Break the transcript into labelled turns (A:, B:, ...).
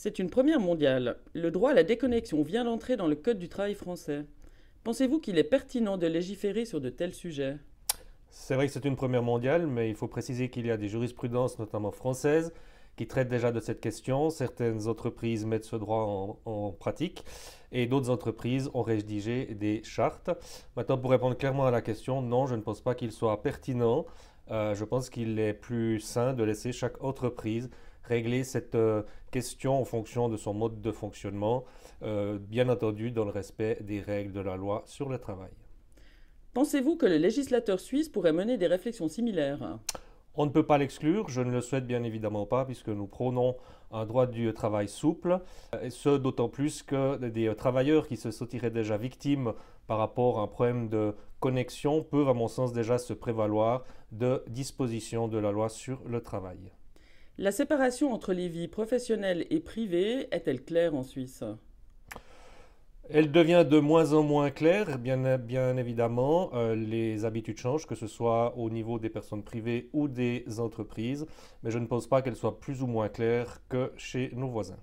A: C'est une première mondiale. Le droit à la déconnexion vient d'entrer dans le Code du travail français. Pensez-vous qu'il est pertinent de légiférer sur de
B: tels sujets C'est vrai que c'est une première mondiale, mais il faut préciser qu'il y a des jurisprudences, notamment françaises, qui traitent déjà de cette question. Certaines entreprises mettent ce droit en, pratique et d'autres entreprises ont rédigé des chartes. Maintenant, pour répondre clairement à la question, non, je ne pense pas qu'il soit pertinent. Euh, je pense qu'il est plus sain de laisser chaque entreprise régler cette euh, question en fonction de son mode de fonctionnement, euh, bien entendu dans le respect des règles de la loi sur le travail.
A: Pensez-vous que le législateur suisse pourrait mener des réflexions similaires
B: on ne peut pas l'exclure, je ne le souhaite bien évidemment pas, puisque nous prônons un droit du travail souple, et ce d'autant plus que des euh, travailleurs qui se sentiraient déjà victimes par rapport à un problème de connexion peuvent, à mon sens, déjà se prévaloir de dispositions de la loi sur le travail. La séparation
A: entre les vies professionnelles et privées est-elle claire en Suisse
B: elle devient de moins en moins claire, bien, évidemment. Euh, les habitudes changent, que ce soit au niveau des personnes privées ou des entreprises, mais je ne pense pas qu'elle soit plus ou moins claire que chez nos voisins.